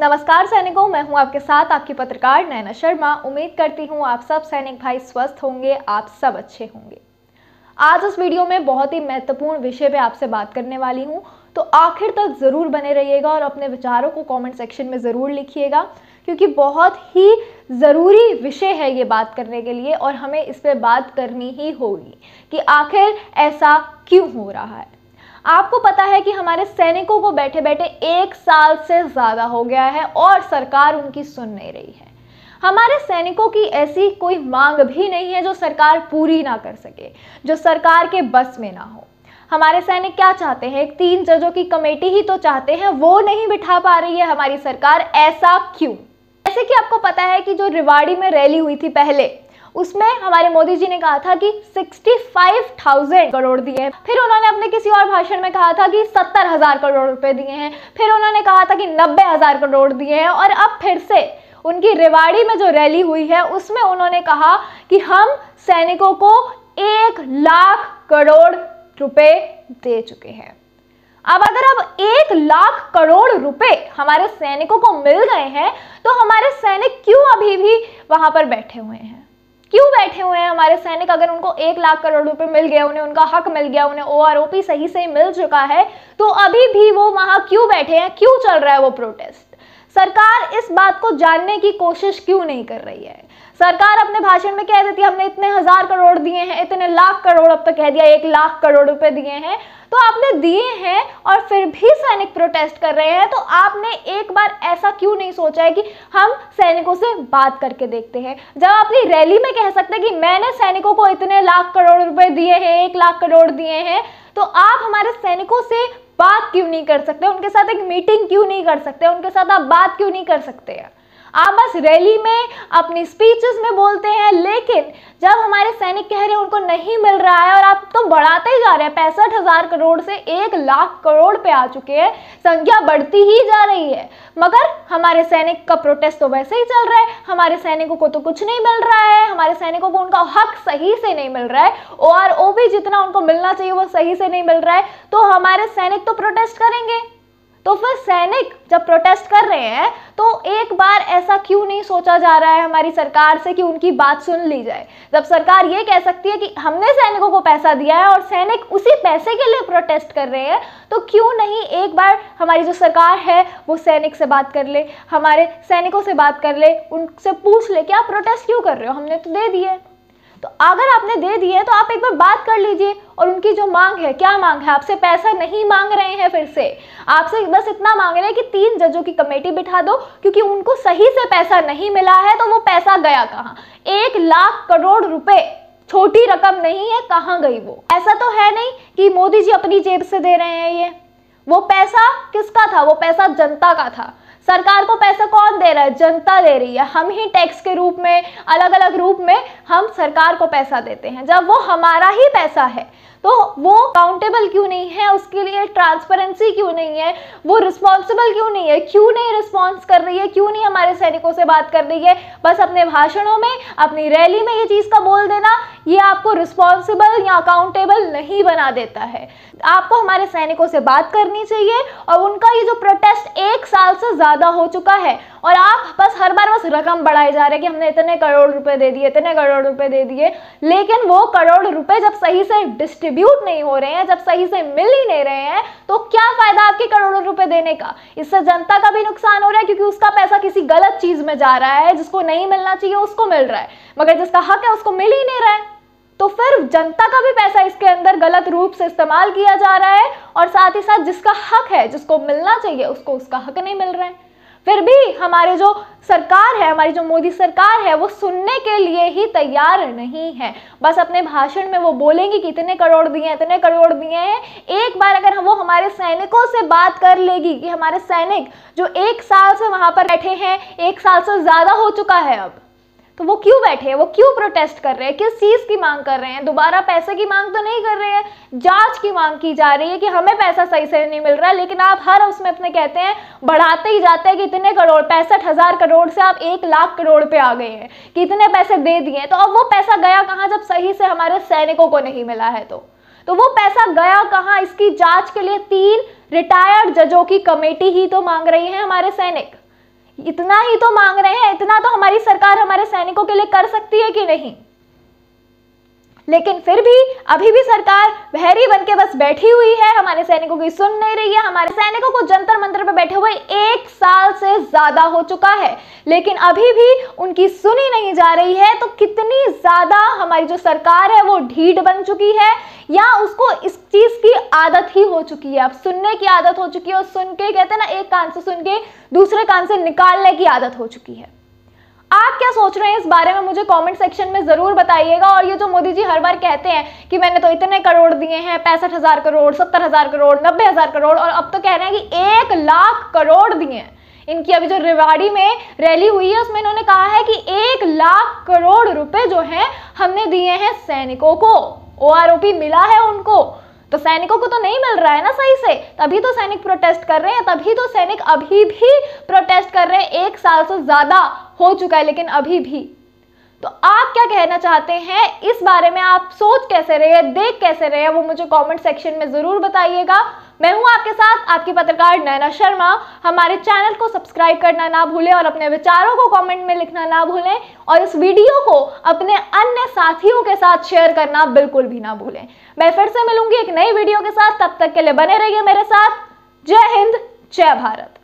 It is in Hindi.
नमस्कार सैनिकों मैं हूं आपके साथ आपकी पत्रकार नैना शर्मा उम्मीद करती हूं आप सब सैनिक भाई स्वस्थ होंगे आप सब अच्छे होंगे आज इस वीडियो में बहुत ही महत्वपूर्ण विषय पे आपसे बात करने वाली हूं तो आखिर तक ज़रूर बने रहिएगा और अपने विचारों को कमेंट सेक्शन में ज़रूर लिखिएगा क्योंकि बहुत ही ज़रूरी विषय है ये बात करने के लिए और हमें इस पर बात करनी ही होगी कि आखिर ऐसा क्यों हो रहा है आपको पता है कि हमारे सैनिकों को बैठे बैठे एक साल से ज़्यादा हो गया है और सरकार उनकी सुन नहीं रही है हमारे सैनिकों की ऐसी कोई मांग भी नहीं है जो सरकार पूरी ना कर सके जो सरकार के बस में ना हो हमारे सैनिक क्या चाहते हैं तीन जजों की कमेटी ही तो चाहते हैं वो नहीं बिठा पा रही है हमारी सरकार ऐसा क्यों जैसे कि आपको पता है कि जो रिवाड़ी में रैली हुई थी पहले उसमें हमारे मोदी जी ने कहा था कि 65,000 करोड़ दिए फिर उन्होंने अपने किसी और भाषण में कहा था कि सत्तर हजार करोड़ रुपए दिए हैं फिर उन्होंने कहा था कि नब्बे हजार करोड़ दिए हैं और अब फिर से उनकी रेवाड़ी में जो रैली हुई है उसमें उन्होंने कहा कि हम सैनिकों को एक लाख करोड़ रुपए दे चुके हैं अब अगर अब एक लाख करोड़ रुपए हमारे सैनिकों को मिल गए हैं तो हमारे सैनिक क्यों अभी भी वहां पर बैठे हुए हैं क्यों बैठे हुए हैं हमारे सैनिक अगर उनको एक लाख करोड़ रुपए मिल गया उन्हें उनका हक मिल गया उन्हें ओ सही से मिल चुका है तो अभी भी वो वहां क्यों बैठे हैं क्यों चल रहा है वो प्रोटेस्ट सरकार इस बात को जानने की कोशिश क्यों नहीं कर रही है सरकार अपने भाषण में कह देती है हमने इतने हजार करोड़ दिए हैं इतने लाख करोड़ अब तक कह दिया एक लाख करोड़ रुपए दिए हैं तो आपने दिए हैं और फिर भी सैनिक प्रोटेस्ट कर रहे हैं तो आपने एक बार ऐसा क्यों नहीं सोचा है कि हम सैनिकों से बात करके देखते हैं जब आप अपनी रैली में कह सकते हैं कि मैंने सैनिकों को इतने लाख करोड़ रुपए दिए हैं एक लाख करोड़ दिए हैं तो आप हमारे सैनिकों से बात क्यों नहीं कर सकते उनके साथ एक मीटिंग क्यों नहीं कर सकते उनके साथ आप बात क्यों नहीं कर सकते यार आप बस रैली में अपनी स्पीचेस में बोलते हैं लेकिन जब हमारे सैनिक कह रहे हैं उनको नहीं मिल रहा है और आप तो बढ़ाते ही जा रहे हैं पैंसठ हज़ार करोड़ से एक लाख करोड़ पे आ चुके हैं संख्या बढ़ती ही जा रही है मगर हमारे सैनिक का प्रोटेस्ट तो वैसे ही चल रहा है हमारे सैनिकों को तो कुछ नहीं मिल रहा है हमारे सैनिकों को उनका हक सही से नहीं मिल रहा है ओ आर ओ भी जितना उनको मिलना चाहिए वो सही से नहीं मिल रहा है तो हमारे सैनिक तो प्रोटेस्ट करेंगे तो फिर सैनिक जब प्रोटेस्ट कर रहे हैं तो एक बार ऐसा क्यों नहीं सोचा जा रहा है हमारी सरकार से कि उनकी बात सुन ली जाए जब सरकार ये कह सकती है कि हमने सैनिकों को पैसा दिया है और सैनिक उसी पैसे के लिए प्रोटेस्ट कर रहे हैं तो क्यों नहीं एक बार हमारी जो सरकार है वो सैनिक से बात कर ले हमारे सैनिकों से बात कर ले उनसे पूछ ले कि आप प्रोटेस्ट क्यों कर रहे हो हमने तो दे दिए तो अगर आपने दे दिए हैं तो आप एक बार बात कर लीजिए और उनकी जो मांग है क्या मांग है आपसे पैसा नहीं मांग रहे हैं फिर से आपसे बस इतना मांग रहे हैं कि तीन जजों की कमेटी बिठा दो क्योंकि उनको सही से पैसा नहीं मिला है तो वो पैसा गया कहाँ एक लाख करोड़ रुपए छोटी रकम नहीं है कहाँ गई वो ऐसा तो है नहीं कि मोदी जी अपनी जेब से दे रहे हैं ये वो पैसा किसका था वो पैसा जनता का था सरकार को पैसा कौन दे रहा है जनता दे रही है हम ही टैक्स के रूप में अलग अलग रूप में हम सरकार को पैसा देते हैं जब वो हमारा ही पैसा है तो वो अकाउंटेबल क्यों नहीं है उसके लिए ट्रांसपेरेंसी क्यों नहीं है वो रिस्पॉन्सिबल क्यों नहीं है क्यों नहीं रिस्पॉन्स कर रही है क्यों नहीं हमारे सैनिकों से बात कर रही है बस अपने भाषणों में अपनी रैली में ये चीज़ का बोल देना ये आपको रिस्पॉन्सिबल या अकाउंटेबल नहीं बना देता है आपको हमारे सैनिकों से बात करनी चाहिए और उनका ये जो प्रोटेस्ट एक साल से ज़्यादा हो चुका है और आप बस हर बार बस रकम बढ़ाए जा रहे हैं कि हमने इतने करोड़ रुपए दे दिए इतने करोड़ रुपए दे दिए लेकिन वो करोड़ रुपए जब सही से डिस्ट्रीब्यूट नहीं हो रहे हैं जब सही से मिल ही नहीं रहे हैं तो क्या फ़ायदा आपके करोड़ों रुपए देने का इससे जनता का भी नुकसान हो रहा है क्योंकि उसका पैसा किसी गलत चीज़ में जा रहा है जिसको नहीं मिलना चाहिए उसको मिल रहा है मगर जिसका हक है उसको मिल ही नहीं रहा है तो फिर जनता का भी पैसा इसके अंदर गलत रूप से इस्तेमाल किया जा रहा है और साथ ही साथ जिसका हक है जिसको मिलना चाहिए उसको उसका हक नहीं मिल रहा है फिर भी हमारे जो सरकार है हमारी जो मोदी सरकार है वो सुनने के लिए ही तैयार नहीं है बस अपने भाषण में वो बोलेंगी कि इतने करोड़ दिए हैं इतने करोड़ दिए हैं एक बार अगर हम वो हमारे सैनिकों से बात कर लेगी कि हमारे सैनिक जो एक साल से वहाँ पर बैठे हैं एक साल से ज़्यादा हो चुका है अब तो वो क्यों बैठे हैं वो क्यों प्रोटेस्ट कर रहे हैं किस चीज़ की मांग कर रहे हैं दोबारा पैसे की मांग तो नहीं कर रहे हैं जांच की मांग की जा रही है कि हमें पैसा सही से नहीं मिल रहा लेकिन आप हर उसमें अपने कहते हैं बढ़ाते ही जाते हैं कि इतने करोड़ पैंसठ हज़ार करोड़ से आप एक लाख करोड़ पे आ गए हैं कि इतने पैसे दे दिए तो अब वो पैसा गया कहाँ जब सही से हमारे सैनिकों को नहीं मिला है तो तो वो पैसा गया कहाँ इसकी जांच के लिए तीन रिटायर्ड जजों की कमेटी ही तो मांग रही है हमारे सैनिक इतना ही तो मांग रहे हैं इतना तो हमारी सरकार हमारे सैनिकों के लिए कर सकती है कि नहीं लेकिन फिर भी अभी भी सरकार बहरी बन के बस बैठी हुई है हमारे सैनिकों की सुन नहीं रही है हमारे सैनिकों को जंतर मंत्र पर बैठे हुए एक साल से ज्यादा हो चुका है लेकिन अभी भी उनकी सुनी नहीं जा रही है तो कितनी ज्यादा हमारी जो सरकार है वो ढीठ बन चुकी है या उसको इस चीज की आदत ही हो चुकी है अब सुनने की आदत हो चुकी है और सुन के कहते हैं ना एक कान से सुन के दूसरे कान से निकालने की आदत हो चुकी है आप क्या सोच रहे हैं इस बारे में मुझे कमेंट सेक्शन में ज़रूर बताइएगा और ये जो मोदी जी हर बार कहते हैं कि मैंने तो इतने करोड़ दिए हैं पैंसठ हज़ार करोड़ सत्तर हज़ार करोड़ नब्बे हज़ार करोड़ और अब तो कह रहे हैं कि एक लाख करोड़ दिए हैं इनकी अभी जो रेवाड़ी में रैली हुई है उसमें इन्होंने कहा है कि एक लाख करोड़ रुपए जो है हमने दिए हैं सैनिकों को ओ मिला है उनको तो सैनिकों को तो नहीं मिल रहा है ना सही से तभी तो सैनिक प्रोटेस्ट कर रहे हैं तभी तो सैनिक अभी भी प्रोटेस्ट कर रहे हैं एक साल से ज़्यादा हो चुका है लेकिन अभी भी तो आप क्या कहना चाहते हैं इस बारे में आप सोच कैसे रहे देख कैसे रहे वो मुझे कमेंट सेक्शन में ज़रूर बताइएगा मैं हूं आपके साथ आपकी पत्रकार नैना शर्मा हमारे चैनल को सब्सक्राइब करना ना भूलें और अपने विचारों को कमेंट में लिखना ना भूलें और इस वीडियो को अपने अन्य साथियों के साथ शेयर करना बिल्कुल भी ना भूलें मैं फिर से मिलूंगी एक नई वीडियो के साथ तब तक के लिए बने रहिए मेरे साथ जय हिंद जय भारत